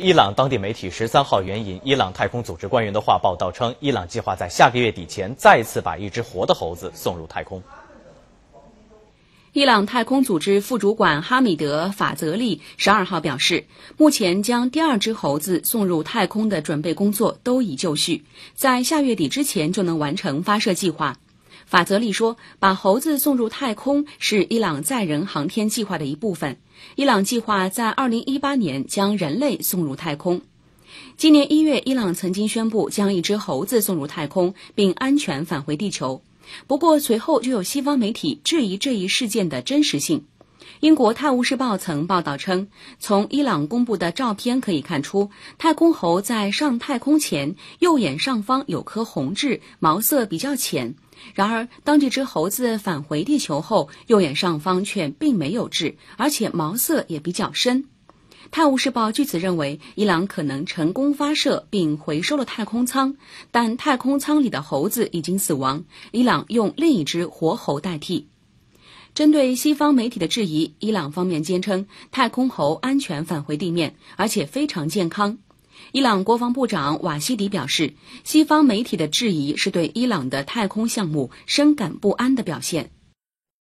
伊朗当地媒体十三号援引伊朗太空组织官员的话报道称，伊朗计划在下个月底前再次把一只活的猴子送入太空。伊朗太空组织副主管哈米德·法泽利十二号表示，目前将第二只猴子送入太空的准备工作都已就绪，在下月底之前就能完成发射计划。法则利说：“把猴子送入太空是伊朗载人航天计划的一部分。伊朗计划在2018年将人类送入太空。今年一月，伊朗曾经宣布将一只猴子送入太空，并安全返回地球。不过，随后就有西方媒体质疑这一事件的真实性。”英国《泰晤士报》曾报道称，从伊朗公布的照片可以看出，太空猴在上太空前右眼上方有颗红痣，毛色比较浅。然而，当这只猴子返回地球后，右眼上方却并没有痣，而且毛色也比较深。《泰晤士报》据此认为，伊朗可能成功发射并回收了太空舱，但太空舱里的猴子已经死亡，伊朗用另一只活猴代替。针对西方媒体的质疑，伊朗方面坚称，太空猴安全返回地面，而且非常健康。伊朗国防部长瓦西迪表示，西方媒体的质疑是对伊朗的太空项目深感不安的表现。